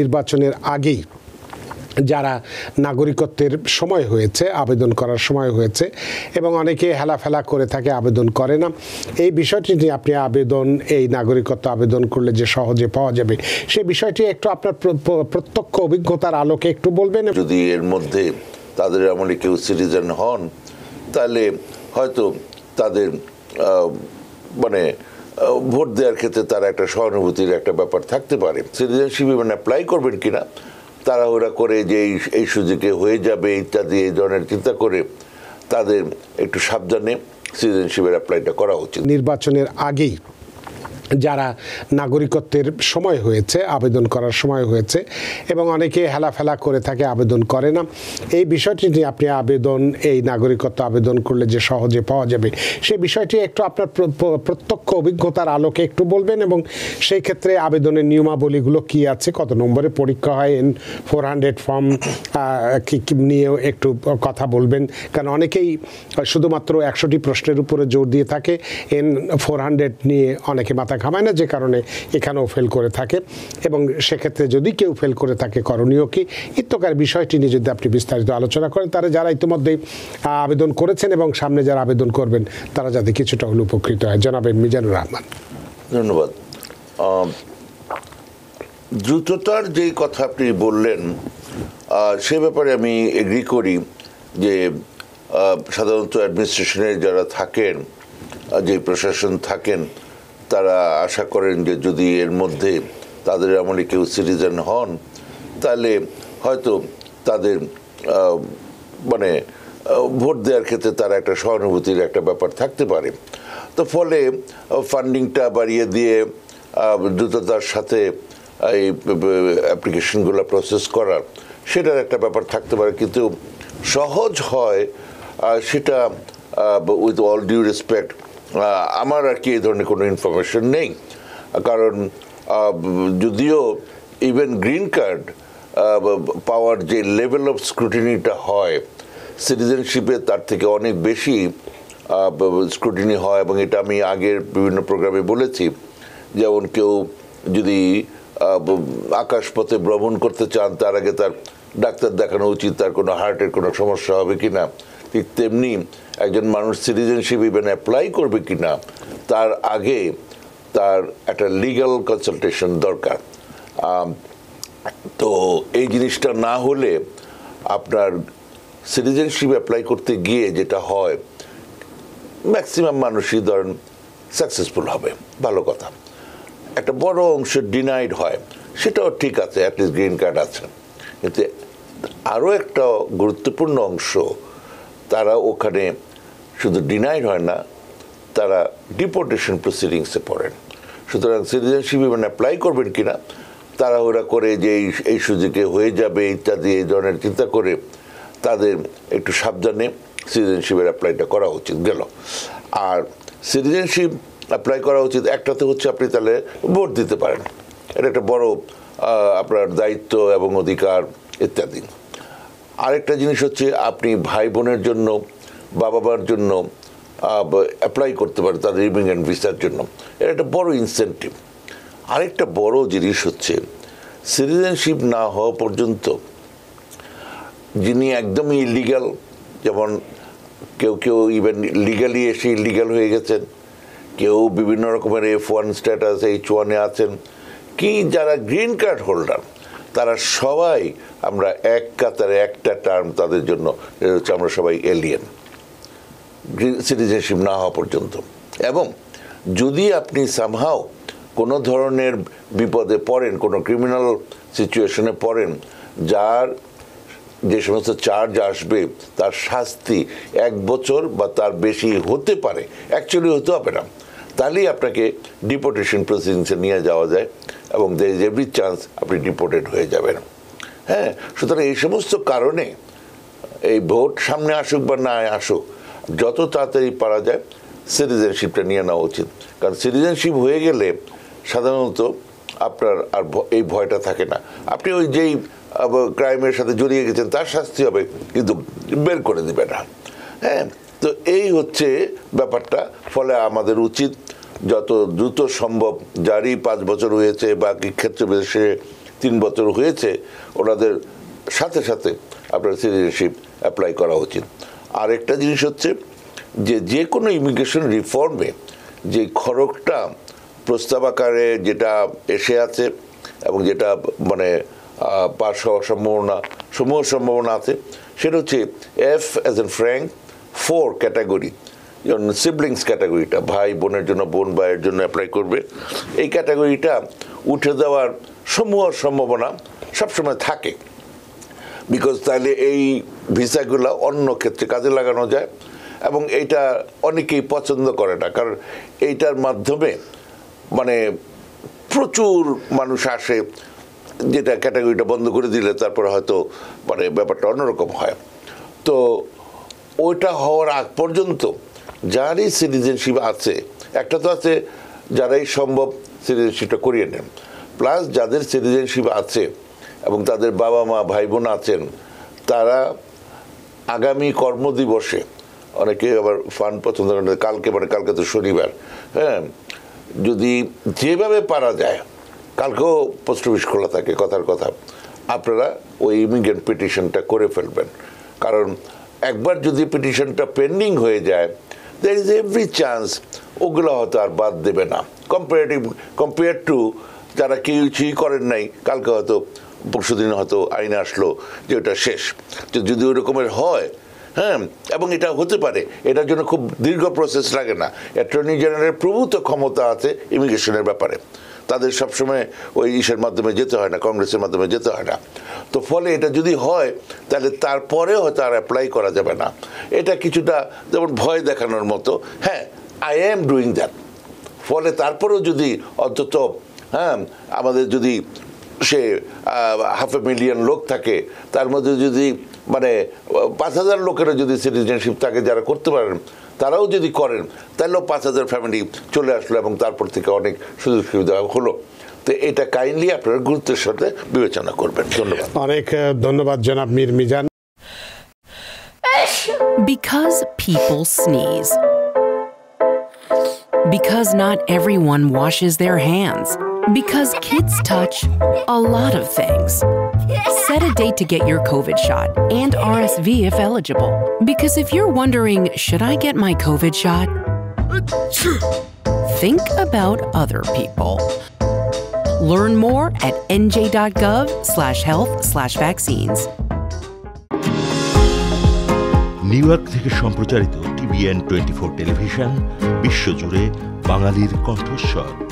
নির্বাচনের আগেই যারা নাগরিকত্বের সময় হয়েছে আবেদন করার সময় হয়েছে এবং অনেকে হেলাফেলা করে থাকে আবেদন করে না এই বিষয়টি নিয়ে আপনি আবেদন এই নাগরিকত্ব আবেদন করলে যে সহজে পাওয়া যাবে সেই বিষয়টি একটু আপনার প্রত্যক্ষ অভিজ্ঞতার আলোকে একটু বলবেন যদি এর মধ্যে তাদের এমনই কেউ সিটিজেন হন তাহলে হয়তো তাদের মানে ভোট দেওয়ার ক্ষেত্রে তার একটা সহানুভূতির একটা ব্যাপার থাকতে পারে সিটিজেনশিপ ইভেন অ্যাপ্লাই করবেন কিনা তারা ওরা করে যে এই সুযোগে হয়ে যাবে ইত্যাদি এই ধরনের চিন্তা করে তাদের একটু সাবধানে সিটিজেনশিপের অ্যাপ্লাইটা করা উচিত নির্বাচনের আগেই যারা নাগরিকত্বের সময় হয়েছে আবেদন করার সময় হয়েছে এবং অনেকে হেলাফেলা করে থাকে আবেদন করে না এই বিষয়টি নিয়ে আপনি আবেদন এই নাগরিকত্ব আবেদন করলে যে সহজে পাওয়া যাবে সে বিষয়টি একটু আপনার প্রত্যক্ষ অভিজ্ঞতার আলোকে একটু বলবেন এবং সেই ক্ষেত্রে আবেদনের নিয়মাবলীগুলো কি আছে কত নম্বরে পরীক্ষা হয় এন ফোর হান্ড্রেড ফর্ম নিয়েও একটু কথা বলবেন কারণ অনেকেই শুধুমাত্র একশোটি প্রশ্নের উপরে জোর দিয়ে থাকে এন ফোর হান্ড্রেড নিয়ে অনেকে মাথা মাথা ঘামায় না যে কারণে এখানেও ফেল করে থাকে এবং সেক্ষেত্রে যদি কেউ ফেল করে থাকে করণীয় কি ইত্যকার বিষয়টি নিয়ে যদি আপনি বিস্তারিত আলোচনা করেন তারা যারা ইতিমধ্যেই আবেদন করেছেন এবং সামনে যারা আবেদন করবেন তারা যাতে কিছুটা হলে উপকৃত হয় জানাবেন মিজানুর রহমান ধন্যবাদ দ্রুততার যেই কথা আপনি বললেন সে ব্যাপারে আমি এগ্রি করি যে সাধারণত অ্যাডমিনিস্ট্রেশনে যারা থাকেন যে প্রশাসন থাকেন তারা আশা করেন যে যদি এর মধ্যে তাদের আমলে কেউ সিটিজেন হন তাহলে হয়তো তাদের মানে ভোট দেওয়ার ক্ষেত্রে তারা একটা সহানুভূতির একটা ব্যাপার থাকতে পারে তো ফলে ফান্ডিংটা বাড়িয়ে দিয়ে দ্রুততার সাথে এই অ্যাপ্লিকেশনগুলো প্রসেস করার সেটার একটা ব্যাপার থাকতে পারে কিন্তু সহজ হয় সেটা উইথ অল ডিউ রেসপেক্ট আমার আর কি এই ধরনের কোনো ইনফরমেশন নেই কারণ যদিও ইভেন গ্রিন কার্ড পাওয়ার যে লেভেল অফ স্ক্রুটিনিটা হয় সিটিজেনশিপে তার থেকে অনেক বেশি স্ক্রুটিনি হয় এবং এটা আমি আগের বিভিন্ন প্রোগ্রামে বলেছি যেমন কেউ যদি আকাশপথে ভ্রমণ করতে চান তার আগে তার ডাক্তার দেখানো উচিত তার কোনো হার্টের কোনো সমস্যা হবে কি না ঠিক তেমনি একজন মানুষ সিটিজেনশিপ ইভেন অ্যাপ্লাই করবে কি না তার আগে তার একটা লিগাল কনসালটেশন দরকার তো এই জিনিসটা না হলে আপনার সিটিজেনশিপ অ্যাপ্লাই করতে গিয়ে যেটা হয় ম্যাক্সিমাম মানুষই ধরেন সাকসেসফুল হবে ভালো কথা একটা বড় অংশ ডিনাইড হয় সেটাও ঠিক আছে অ্যাটলিস্ট গ্রিন কার্ড আছে কিন্তু আরও একটা গুরুত্বপূর্ণ অংশ তারা ওখানে শুধু ডিনাইড হয় না তারা ডিপোর্টেশন প্রসিডিংসে পড়েন সুতরাং সিটিজেনশিপ মানে অ্যাপ্লাই করবেন কি না তারা ওরা করে যে এই সুযোগে হয়ে যাবে ইত্যাদি এই ধরনের চিন্তা করে তাদের একটু সাবধানে সিটিজেনশিপের অ্যাপ্লাইটা করা উচিত গেল আর সিটিজেনশিপ অ্যাপ্লাই করা উচিত একটাতে হচ্ছে আপনি তাহলে ভোট দিতে পারেন এটা একটা বড় আপনার দায়িত্ব এবং অধিকার ইত্যাদি আরেকটা জিনিস হচ্ছে আপনি ভাই বোনের জন্য বাবা মার জন্য অ্যাপ্লাই করতে পারেন তাদের ইভিং অ্যান্ড ভিসার জন্য এটা একটা বড় ইনসেন্টিভ আরেকটা বড় জিনিস হচ্ছে সিটিজেনশিপ না হওয়া পর্যন্ত যিনি একদমই ইলিগাল যেমন কেউ কেউ ইভেন লিগালি এসে ইলিগাল হয়ে গেছেন কেউ বিভিন্ন রকমের এফ ওয়ান স্ট্যাটাস এইচ ওয়ানে আছেন কি যারা গ্রিন কার্ড হোল্ডার তারা সবাই আমরা এক কাতারে একটা টার্ম তাদের জন্য হচ্ছে আমরা সবাই এলিয়েন সিটিজেনশিপ না হওয়া পর্যন্ত এবং যদি আপনি সামহাও কোনো ধরনের বিপদে পড়েন কোনো ক্রিমিনাল সিচুয়েশনে পড়েন যার যে সমস্ত চার্জ আসবে তার শাস্তি এক বছর বা তার বেশি হতে পারে অ্যাকচুয়ালি হতে হবে না তাহলেই আপনাকে ডিপোর্টেশন প্রসিডিংসে নিয়ে যাওয়া যায় এবং দের ইজ এভরি চান্স আপনি ডিপোর্টেড হয়ে যাবেন হ্যাঁ সুতরাং এই সমস্ত কারণে এই ভোট সামনে আসুক বা না আসুক যত তাড়াতাড়ি পারা যায় সিটিজেনশিপটা নিয়ে নেওয়া উচিত কারণ সিটিজেনশিপ হয়ে গেলে সাধারণত আপনার আর এই ভয়টা থাকে না আপনি ওই যেই ক্রাইমের সাথে জড়িয়ে গেছেন তার শাস্তি হবে কিন্তু বের করে দেবে না হ্যাঁ তো এই হচ্ছে ব্যাপারটা ফলে আমাদের উচিত যত দ্রুত সম্ভব যারই পাঁচ বছর হয়েছে বাকি ক্ষেত্র বিদেশে তিন বছর হয়েছে ওনাদের সাথে সাথে আপনার সিটিজেনশিপ অ্যাপ্লাই করা উচিত আরেকটা জিনিস হচ্ছে যে যে কোনো ইমিগ্রেশন রিফর্মে যে খড়কটা প্রস্তাব আকারে যেটা এসে আছে এবং যেটা মানে পাশ হওয়ার সম্ভাবনা সমূহ সম্ভাবনা আছে সেটা হচ্ছে F as in Frank four category যেমন সিবলিংস ক্যাটাগরিটা ভাই বোনের জন্য বোন ভাইয়ের জন্য অ্যাপ্লাই করবে এই ক্যাটাগরিটা উঠে যাওয়ার সমূহ সম্ভাবনা সবসময় থাকে বিকজ তাহলে এই ভিসাগুলো অন্য ক্ষেত্রে কাজে লাগানো যায় এবং এটা অনেকেই পছন্দ করে না কারণ এইটার মাধ্যমে মানে প্রচুর মানুষ আসে যেটা ক্যাটাগরিটা বন্ধ করে দিলে তারপরে হয়তো মানে ব্যাপারটা অন্যরকম হয় তো ওইটা হওয়ার আগ পর্যন্ত যারই সিটিজেনশিপ আছে একটা তো আছে যারাই সম্ভব সিটিজেনশিপটা করিয়ে নেন প্লাস যাদের সিটিজেনশিপ আছে এবং তাদের বাবা মা ভাই বোন আছেন তারা আগামী কর্মদিবসে অনেকে আবার ফান্ড পছন্দ করেন কালকে মানে কালকে তো শনিবার হ্যাঁ যদি যেভাবে পারা যায় কালকেও পোস্ট অফিস খোলা থাকে কথার কথা আপনারা ওই ইমিগ্রেন্ট পিটিশনটা করে ফেলবেন কারণ একবার যদি পিটিশনটা পেন্ডিং হয়ে যায় দ্যার ইজ এভরি চান্স ওগুলো হয়তো আর বাদ দেবে না কম্পারেটিভ কম্পেয়ার টু যারা কেউ কিছুই করেন নাই কালকে হয়তো পরশুদিন হয়তো আইন আসলো যে ওটা শেষ তো যদি ওই রকমের হয় হ্যাঁ এবং এটা হতে পারে এটার জন্য খুব দীর্ঘ প্রসেস লাগে না অ্যাটর্নি জেনারেলের প্রভূত ক্ষমতা আছে ইমিগ্রেশনের ব্যাপারে তাদের সবসময় ওই ইসের মাধ্যমে যেতে হয় না কংগ্রেসের মাধ্যমে যেতে হয় না তো ফলে এটা যদি হয় তাহলে তারপরেও হয়তো আর অ্যাপ্লাই করা যাবে না এটা কিছুটা যেমন ভয় দেখানোর মতো হ্যাঁ আই এম ডুইং দ্যাট ফলে তারপরেও যদি অন্তত হ্যাঁ আমাদের যদি সে হাফ এ মিলিয়ন লোক থাকে তার মধ্যে যদি মানে পাঁচ হাজার লোকেরও যদি সিটিজেনশিপ থাকে যারা করতে পারেন তারাও যদি করেন তাহলেও পাঁচ হাজার ফ্যামিলি চলে আসলো এবং তারপর থেকে অনেক সুযোগ সুবিধা হলো তো এটা কাইন্ডলি আপনার গুরুত্বের সাথে বিবেচনা করবেন ধন্যবাদ অনেক ধন্যবাদ জনাব Mir Mizan Because people sneeze. Because not everyone washes their hands. Because kids touch a lot of things. Set a date to get your COVID shot and RSV if eligible. Because if you're wondering, should I get my COVID shot? Think about other people. Learn more at nj.gov slash health slash vaccines. New York থেকে সম্প্রচারিত TVN twenty four television বিশ্বজুড়ে বাঙালির কণ্ঠস্বর